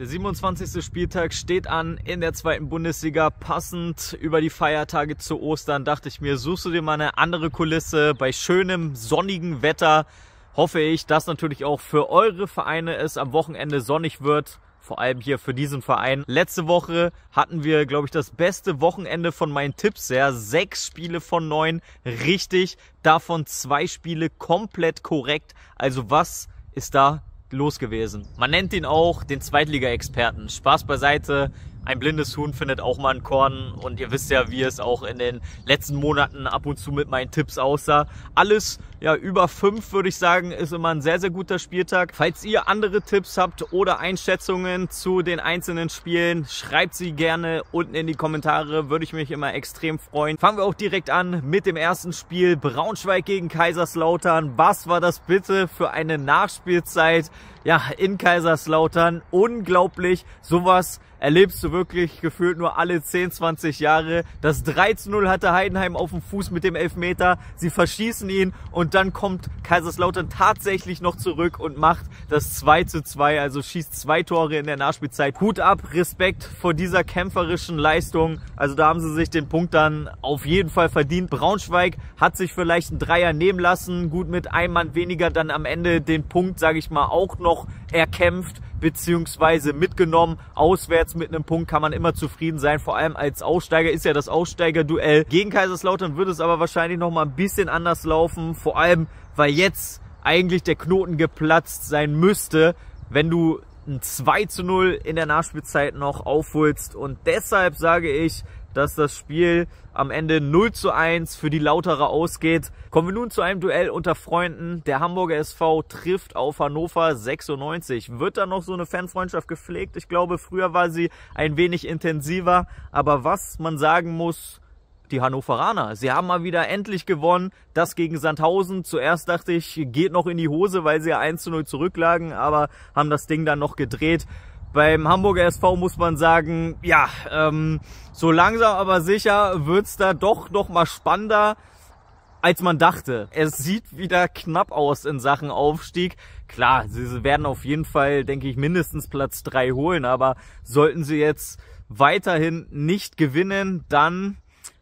Der 27. Spieltag steht an in der zweiten Bundesliga. Passend über die Feiertage zu Ostern dachte ich mir, suchst du dir mal eine andere Kulisse bei schönem, sonnigen Wetter. Hoffe ich, dass natürlich auch für eure Vereine es am Wochenende sonnig wird. Vor allem hier für diesen Verein. Letzte Woche hatten wir, glaube ich, das beste Wochenende von meinen Tipps her. Sechs Spiele von neun richtig. Davon zwei Spiele komplett korrekt. Also was ist da los gewesen. Man nennt ihn auch den Zweitliga-Experten. Spaß beiseite, ein blindes Huhn findet auch mal ein Korn. Und ihr wisst ja, wie es auch in den letzten Monaten ab und zu mit meinen Tipps aussah. Alles ja, über fünf würde ich sagen, ist immer ein sehr, sehr guter Spieltag. Falls ihr andere Tipps habt oder Einschätzungen zu den einzelnen Spielen, schreibt sie gerne unten in die Kommentare. Würde ich mich immer extrem freuen. Fangen wir auch direkt an mit dem ersten Spiel. Braunschweig gegen Kaiserslautern. Was war das bitte für eine Nachspielzeit? Ja, in Kaiserslautern. Unglaublich. Sowas erlebst du wirklich gefühlt nur alle 10, 20 Jahre. Das 3 zu 0 hatte Heidenheim auf dem Fuß mit dem Elfmeter. Sie verschießen ihn und dann kommt Kaiserslautern tatsächlich noch zurück und macht das 2 zu 2, also schießt zwei Tore in der Nachspielzeit. Hut ab, Respekt vor dieser kämpferischen Leistung. Also da haben sie sich den Punkt dann auf jeden Fall verdient. Braunschweig hat sich vielleicht einen Dreier nehmen lassen, gut mit einem Mann weniger dann am Ende den Punkt, sage ich mal, auch noch erkämpft beziehungsweise mitgenommen. Auswärts mit einem Punkt kann man immer zufrieden sein. Vor allem als Aussteiger ist ja das Aussteigerduell gegen Kaiserslautern wird es aber wahrscheinlich noch mal ein bisschen anders laufen. Vor allem, weil jetzt eigentlich der Knoten geplatzt sein müsste, wenn du ein 2 zu 0 in der Nachspielzeit noch aufholst. Und deshalb sage ich, dass das Spiel am Ende 0 zu 1 für die Lauterer ausgeht. Kommen wir nun zu einem Duell unter Freunden. Der Hamburger SV trifft auf Hannover 96. Wird da noch so eine Fanfreundschaft gepflegt? Ich glaube, früher war sie ein wenig intensiver. Aber was man sagen muss, die Hannoveraner. Sie haben mal wieder endlich gewonnen. Das gegen Sandhausen. Zuerst dachte ich, geht noch in die Hose, weil sie ja 1 zu 0 zurücklagen, aber haben das Ding dann noch gedreht. Beim Hamburger SV muss man sagen, ja, ähm, so langsam aber sicher wird's da doch noch mal spannender, als man dachte. Es sieht wieder knapp aus in Sachen Aufstieg. Klar, sie werden auf jeden Fall, denke ich, mindestens Platz drei holen, aber sollten sie jetzt weiterhin nicht gewinnen, dann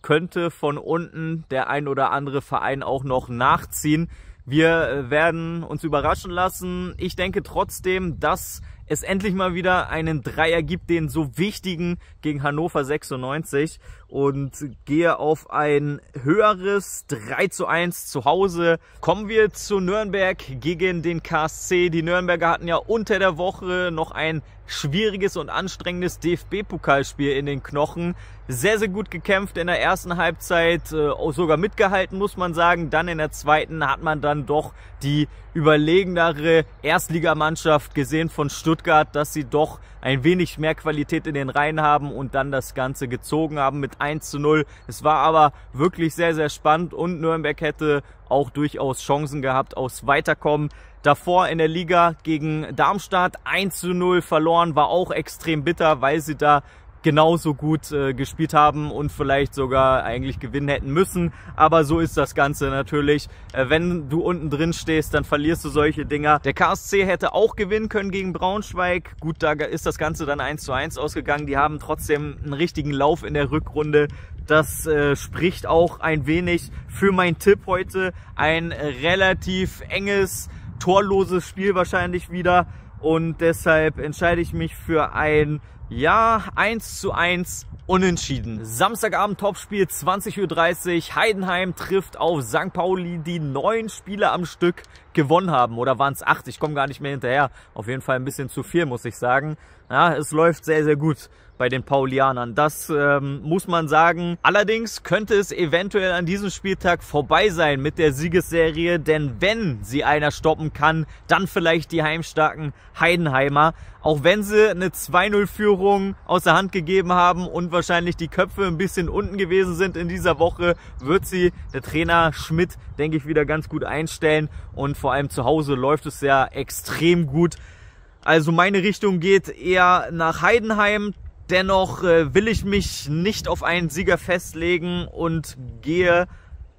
könnte von unten der ein oder andere Verein auch noch nachziehen. Wir äh, werden uns überraschen lassen. Ich denke trotzdem, dass es endlich mal wieder einen Dreier gibt, den so wichtigen gegen Hannover 96 und gehe auf ein höheres 3 zu 1 zu Hause. Kommen wir zu Nürnberg gegen den KSC. Die Nürnberger hatten ja unter der Woche noch ein schwieriges und anstrengendes DFB-Pokalspiel in den Knochen. Sehr, sehr gut gekämpft in der ersten Halbzeit, äh, sogar mitgehalten, muss man sagen. Dann in der zweiten hat man dann doch die überlegenere Erstligamannschaft gesehen von Stuttgart, dass sie doch ein wenig mehr Qualität in den Reihen haben und dann das Ganze gezogen haben mit 1 zu 0. Es war aber wirklich sehr, sehr spannend und Nürnberg hätte auch durchaus Chancen gehabt aus Weiterkommen. Davor in der Liga gegen Darmstadt 1 zu 0 verloren, war auch extrem bitter, weil sie da genauso gut äh, gespielt haben und vielleicht sogar eigentlich gewinnen hätten müssen. Aber so ist das Ganze natürlich. Äh, wenn du unten drin stehst, dann verlierst du solche Dinger. Der KSC hätte auch gewinnen können gegen Braunschweig. Gut, da ist das Ganze dann 1 zu 1 ausgegangen. Die haben trotzdem einen richtigen Lauf in der Rückrunde. Das äh, spricht auch ein wenig für meinen Tipp heute. Ein relativ enges, torloses Spiel wahrscheinlich wieder und deshalb entscheide ich mich für ein ja 1 zu 1 Unentschieden. Samstagabend Topspiel 20.30 Uhr. Heidenheim trifft auf St. Pauli, die neun Spiele am Stück gewonnen haben. Oder waren es acht? Ich komme gar nicht mehr hinterher. Auf jeden Fall ein bisschen zu viel, muss ich sagen. Ja, es läuft sehr, sehr gut bei den Paulianern. Das ähm, muss man sagen. Allerdings könnte es eventuell an diesem Spieltag vorbei sein mit der Siegesserie, denn wenn sie einer stoppen kann, dann vielleicht die heimstarken Heidenheimer. Auch wenn sie eine 2-0-Führung aus der Hand gegeben haben und wahrscheinlich die Köpfe ein bisschen unten gewesen sind in dieser Woche, wird sie der Trainer Schmidt, denke ich, wieder ganz gut einstellen. Und vor allem zu Hause läuft es ja extrem gut. Also meine Richtung geht eher nach Heidenheim. Dennoch äh, will ich mich nicht auf einen Sieger festlegen und gehe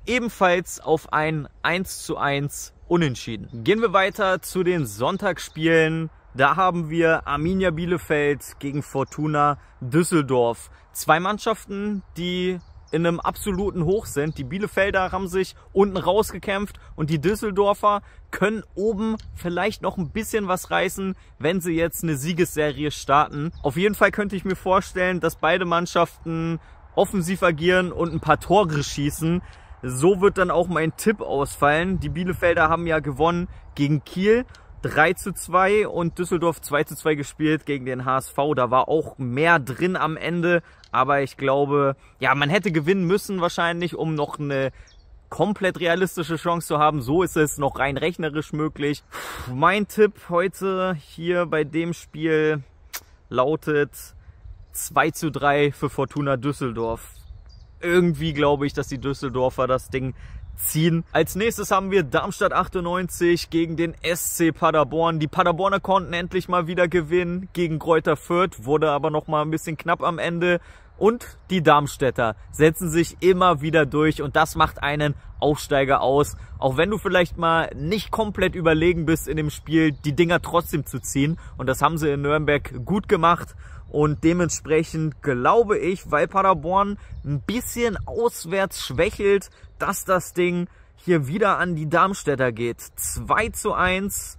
ebenfalls auf ein 1 zu 1 Unentschieden. Gehen wir weiter zu den Sonntagsspielen. Da haben wir Arminia Bielefeld gegen Fortuna Düsseldorf. Zwei Mannschaften, die in einem absoluten Hoch sind. Die Bielefelder haben sich unten rausgekämpft und die Düsseldorfer können oben vielleicht noch ein bisschen was reißen, wenn sie jetzt eine Siegesserie starten. Auf jeden Fall könnte ich mir vorstellen, dass beide Mannschaften offensiv agieren und ein paar Tore schießen. So wird dann auch mein Tipp ausfallen. Die Bielefelder haben ja gewonnen gegen Kiel 3 zu 2 und Düsseldorf 2 zu 2 gespielt gegen den HSV. Da war auch mehr drin am Ende, aber ich glaube, ja, man hätte gewinnen müssen wahrscheinlich, um noch eine komplett realistische Chance zu haben. So ist es noch rein rechnerisch möglich. Mein Tipp heute hier bei dem Spiel lautet 2 zu 3 für Fortuna Düsseldorf. Irgendwie glaube ich, dass die Düsseldorfer das Ding ziehen. Als nächstes haben wir Darmstadt 98 gegen den SC Paderborn. Die Paderborner konnten endlich mal wieder gewinnen gegen Kräuter Fürth, wurde aber noch mal ein bisschen knapp am Ende und die Darmstädter setzen sich immer wieder durch und das macht einen Aufsteiger aus. Auch wenn du vielleicht mal nicht komplett überlegen bist in dem Spiel, die Dinger trotzdem zu ziehen. Und das haben sie in Nürnberg gut gemacht. Und dementsprechend glaube ich, weil Paderborn ein bisschen auswärts schwächelt, dass das Ding hier wieder an die Darmstädter geht. 2 zu 1,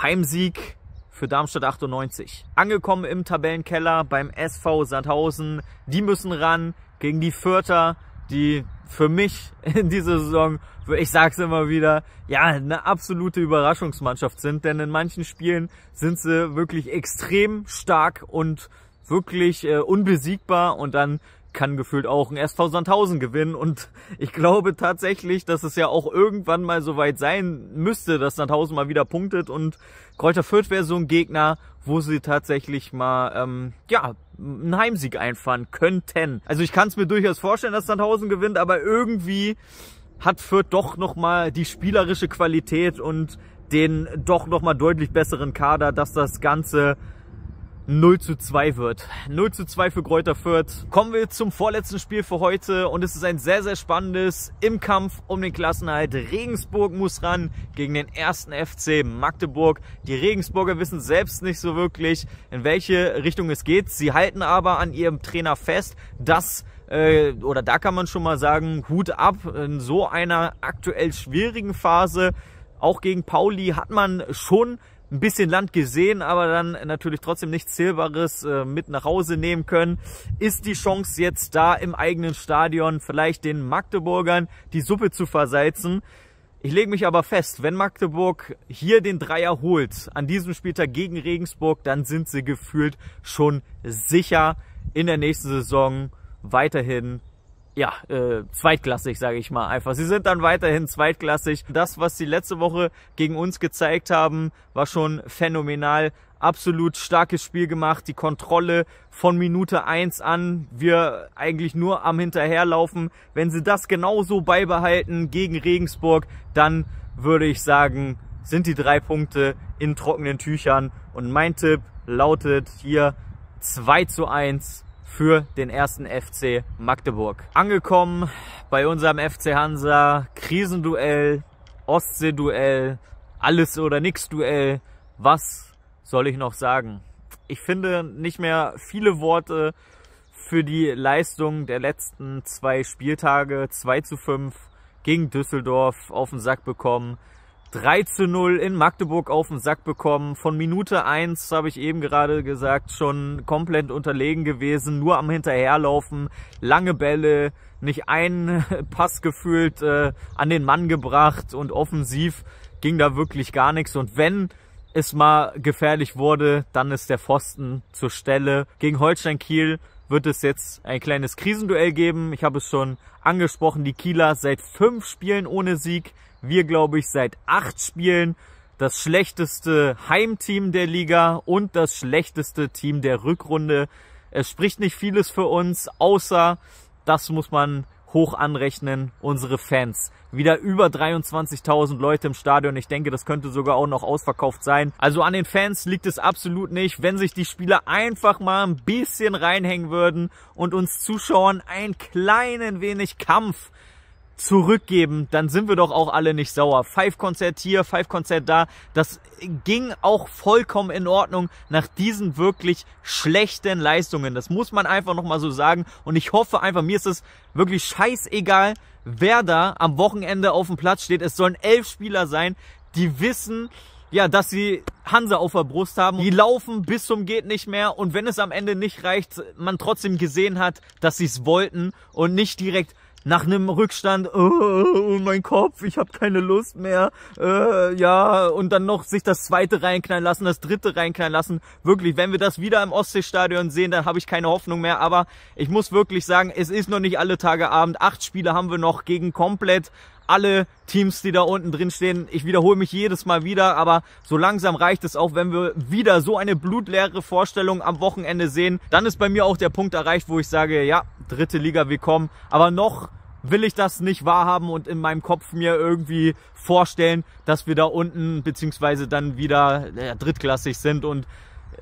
Heimsieg für Darmstadt 98. Angekommen im Tabellenkeller beim SV Sandhausen. Die müssen ran gegen die Fürther, die für mich in dieser Saison, ich sag's immer wieder, ja, eine absolute Überraschungsmannschaft sind, denn in manchen Spielen sind sie wirklich extrem stark und wirklich äh, unbesiegbar und dann kann gefühlt auch ein SV Sandhausen gewinnen. Und ich glaube tatsächlich, dass es ja auch irgendwann mal soweit sein müsste, dass Sandhausen mal wieder punktet. Und Kräuter Fürth wäre so ein Gegner, wo sie tatsächlich mal, ähm, ja, einen Heimsieg einfahren könnten. Also ich kann es mir durchaus vorstellen, dass Sandhausen gewinnt, aber irgendwie hat Fürth doch nochmal die spielerische Qualität und den doch nochmal deutlich besseren Kader, dass das Ganze 0 zu 2 wird. 0 zu 2 für Kräuter Fürth. Kommen wir zum vorletzten Spiel für heute und es ist ein sehr, sehr spannendes im Kampf um den Klassenhalt. Regensburg muss ran gegen den ersten FC Magdeburg. Die Regensburger wissen selbst nicht so wirklich, in welche Richtung es geht. Sie halten aber an ihrem Trainer fest, dass äh, oder da kann man schon mal sagen, Hut ab in so einer aktuell schwierigen Phase. Auch gegen Pauli hat man schon ein bisschen Land gesehen, aber dann natürlich trotzdem nichts Zählbares äh, mit nach Hause nehmen können. Ist die Chance jetzt da im eigenen Stadion vielleicht den Magdeburgern die Suppe zu versalzen? Ich lege mich aber fest, wenn Magdeburg hier den Dreier holt, an diesem Spieltag gegen Regensburg, dann sind sie gefühlt schon sicher in der nächsten Saison weiterhin ja, äh, zweitklassig, sage ich mal einfach. Sie sind dann weiterhin zweitklassig. Das, was sie letzte Woche gegen uns gezeigt haben, war schon phänomenal. Absolut starkes Spiel gemacht, die Kontrolle von Minute 1 an. Wir eigentlich nur am Hinterherlaufen. Wenn sie das genauso beibehalten gegen Regensburg, dann würde ich sagen, sind die drei Punkte in trockenen Tüchern. Und mein Tipp lautet hier 2 zu 1 für den ersten FC Magdeburg. Angekommen bei unserem FC Hansa, Krisenduell, Ostsee-Duell, alles oder nix Duell. Was soll ich noch sagen? Ich finde nicht mehr viele Worte für die Leistung der letzten zwei Spieltage. 2 zu 5 gegen Düsseldorf auf den Sack bekommen. 3 zu 0 in Magdeburg auf den Sack bekommen. Von Minute 1, habe ich eben gerade gesagt, schon komplett unterlegen gewesen. Nur am Hinterherlaufen, lange Bälle, nicht ein Pass gefühlt äh, an den Mann gebracht und offensiv ging da wirklich gar nichts. Und wenn es mal gefährlich wurde, dann ist der Pfosten zur Stelle. Gegen Holstein Kiel wird es jetzt ein kleines Krisenduell geben. Ich habe es schon angesprochen, die Kieler seit fünf Spielen ohne Sieg. Wir, glaube ich, seit acht Spielen das schlechteste Heimteam der Liga und das schlechteste Team der Rückrunde. Es spricht nicht vieles für uns, außer, das muss man hoch anrechnen, unsere Fans. Wieder über 23.000 Leute im Stadion. Ich denke, das könnte sogar auch noch ausverkauft sein. Also an den Fans liegt es absolut nicht. Wenn sich die Spieler einfach mal ein bisschen reinhängen würden und uns Zuschauern ein kleinen wenig Kampf zurückgeben, dann sind wir doch auch alle nicht sauer. Five-Konzert hier, Five-Konzert da, das ging auch vollkommen in Ordnung nach diesen wirklich schlechten Leistungen. Das muss man einfach nochmal so sagen und ich hoffe einfach, mir ist es wirklich scheißegal, wer da am Wochenende auf dem Platz steht. Es sollen elf Spieler sein, die wissen, ja, dass sie Hansa auf der Brust haben. Die laufen bis zum geht nicht mehr und wenn es am Ende nicht reicht, man trotzdem gesehen hat, dass sie es wollten und nicht direkt nach einem Rückstand, oh, oh, oh, mein Kopf, ich habe keine Lust mehr, äh, ja, und dann noch sich das zweite reinknallen lassen, das dritte reinknallen lassen. Wirklich, wenn wir das wieder im Ostseestadion sehen, dann habe ich keine Hoffnung mehr, aber ich muss wirklich sagen, es ist noch nicht alle Tage Abend. Acht Spiele haben wir noch gegen komplett alle Teams, die da unten drin stehen. Ich wiederhole mich jedes Mal wieder, aber so langsam reicht es auch, wenn wir wieder so eine blutleere Vorstellung am Wochenende sehen. Dann ist bei mir auch der Punkt erreicht, wo ich sage, ja, dritte Liga, willkommen. Aber noch will ich das nicht wahrhaben und in meinem Kopf mir irgendwie vorstellen, dass wir da unten beziehungsweise dann wieder ja, äh, drittklassig sind und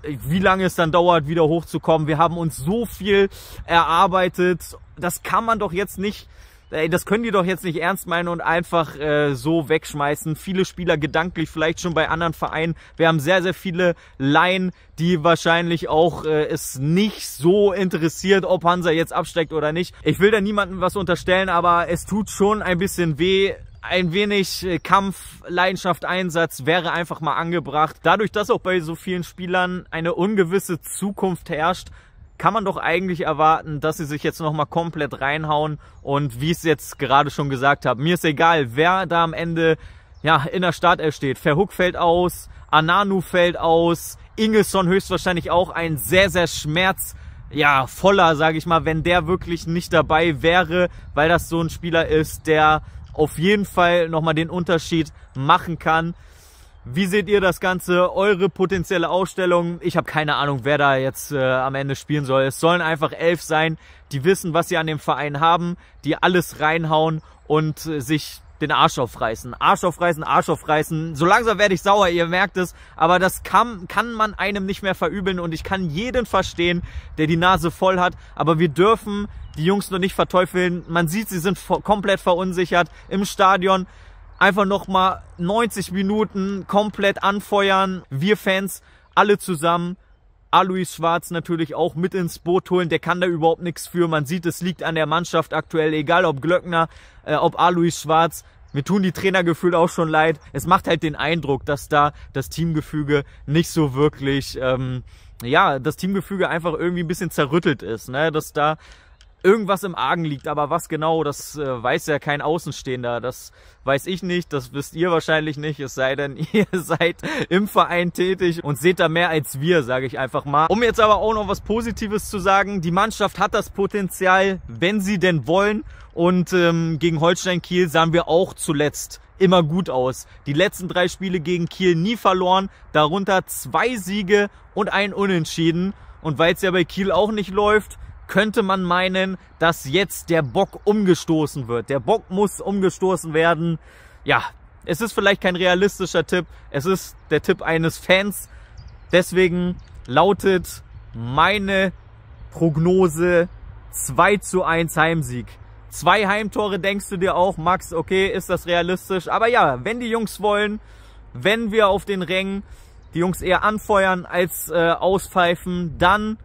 äh, wie lange es dann dauert, wieder hochzukommen. Wir haben uns so viel erarbeitet. Das kann man doch jetzt nicht Ey, das können die doch jetzt nicht ernst meinen und einfach äh, so wegschmeißen. Viele Spieler gedanklich vielleicht schon bei anderen Vereinen. Wir haben sehr, sehr viele Laien, die wahrscheinlich auch äh, es nicht so interessiert, ob Hansa jetzt absteckt oder nicht. Ich will da niemandem was unterstellen, aber es tut schon ein bisschen weh, ein wenig äh, Kampf, Leidenschaft, Einsatz wäre einfach mal angebracht. Dadurch, dass auch bei so vielen Spielern eine ungewisse Zukunft herrscht, kann man doch eigentlich erwarten, dass sie sich jetzt nochmal komplett reinhauen. Und wie ich es jetzt gerade schon gesagt habe, mir ist egal, wer da am Ende ja, in der Startelf steht. Verhook fällt aus, Ananu fällt aus, Ingelsson höchstwahrscheinlich auch ein sehr, sehr Schmerz ja, voller, sage ich mal, wenn der wirklich nicht dabei wäre, weil das so ein Spieler ist, der auf jeden Fall nochmal den Unterschied machen kann. Wie seht ihr das Ganze? Eure potenzielle Ausstellung? Ich habe keine Ahnung, wer da jetzt äh, am Ende spielen soll. Es sollen einfach elf sein, die wissen, was sie an dem Verein haben, die alles reinhauen und äh, sich den Arsch aufreißen. Arsch aufreißen, Arsch aufreißen. So langsam werde ich sauer, ihr merkt es. Aber das kann, kann man einem nicht mehr verübeln und ich kann jeden verstehen, der die Nase voll hat. Aber wir dürfen die Jungs noch nicht verteufeln. Man sieht, sie sind komplett verunsichert im Stadion einfach noch mal 90 Minuten komplett anfeuern. Wir Fans alle zusammen. Alois Schwarz natürlich auch mit ins Boot holen. Der kann da überhaupt nichts für. Man sieht, es liegt an der Mannschaft aktuell. Egal ob Glöckner, äh, ob Alois Schwarz. Mir tun die Trainer gefühlt auch schon leid. Es macht halt den Eindruck, dass da das Teamgefüge nicht so wirklich, ähm, ja, das Teamgefüge einfach irgendwie ein bisschen zerrüttelt ist. Ne? Dass da irgendwas im Argen liegt. Aber was genau, das äh, weiß ja kein Außenstehender. Das weiß ich nicht, das wisst ihr wahrscheinlich nicht. Es sei denn, ihr seid im Verein tätig und seht da mehr als wir, sage ich einfach mal. Um jetzt aber auch noch was Positives zu sagen, die Mannschaft hat das Potenzial, wenn sie denn wollen. Und ähm, gegen Holstein Kiel sahen wir auch zuletzt immer gut aus. Die letzten drei Spiele gegen Kiel nie verloren, darunter zwei Siege und ein Unentschieden. Und weil es ja bei Kiel auch nicht läuft, könnte man meinen, dass jetzt der Bock umgestoßen wird. Der Bock muss umgestoßen werden. Ja, es ist vielleicht kein realistischer Tipp. Es ist der Tipp eines Fans. Deswegen lautet meine Prognose 2 zu 1 Heimsieg. Zwei Heimtore denkst du dir auch, Max, okay, ist das realistisch? Aber ja, wenn die Jungs wollen, wenn wir auf den Rängen die Jungs eher anfeuern als äh, auspfeifen, dann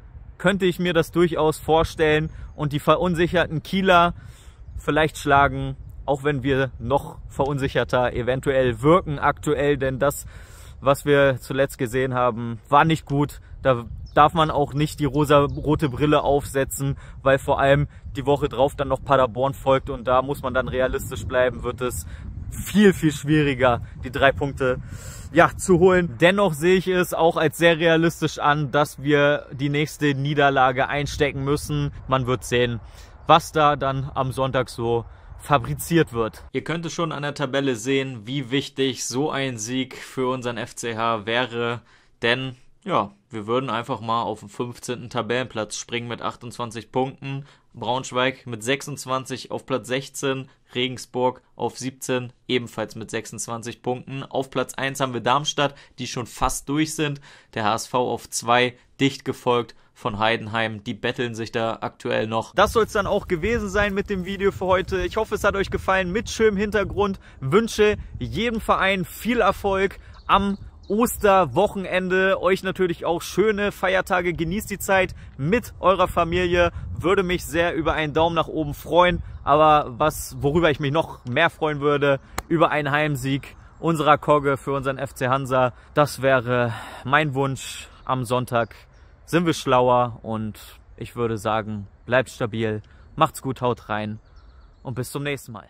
könnte ich mir das durchaus vorstellen und die verunsicherten Kieler vielleicht schlagen, auch wenn wir noch verunsicherter eventuell wirken aktuell, denn das, was wir zuletzt gesehen haben, war nicht gut. Da darf man auch nicht die rosa rote Brille aufsetzen, weil vor allem die Woche drauf dann noch Paderborn folgt und da muss man dann realistisch bleiben, wird es viel, viel schwieriger, die drei Punkte zu ja, zu holen. Dennoch sehe ich es auch als sehr realistisch an, dass wir die nächste Niederlage einstecken müssen. Man wird sehen, was da dann am Sonntag so fabriziert wird. Ihr könnt es schon an der Tabelle sehen, wie wichtig so ein Sieg für unseren FCH wäre, denn ja, wir würden einfach mal auf den 15. Tabellenplatz springen mit 28 Punkten. Braunschweig mit 26 auf Platz 16, Regensburg auf 17 ebenfalls mit 26 Punkten. Auf Platz 1 haben wir Darmstadt, die schon fast durch sind. Der HSV auf 2, dicht gefolgt von Heidenheim. Die betteln sich da aktuell noch. Das soll es dann auch gewesen sein mit dem Video für heute. Ich hoffe, es hat euch gefallen mit schönem Hintergrund. Wünsche jedem Verein viel Erfolg am Osterwochenende. Euch natürlich auch schöne Feiertage. Genießt die Zeit mit eurer Familie würde mich sehr über einen Daumen nach oben freuen. Aber was, worüber ich mich noch mehr freuen würde, über einen Heimsieg unserer Kogge für unseren FC Hansa. Das wäre mein Wunsch am Sonntag. Sind wir schlauer und ich würde sagen, bleibt stabil, macht's gut, haut rein und bis zum nächsten Mal.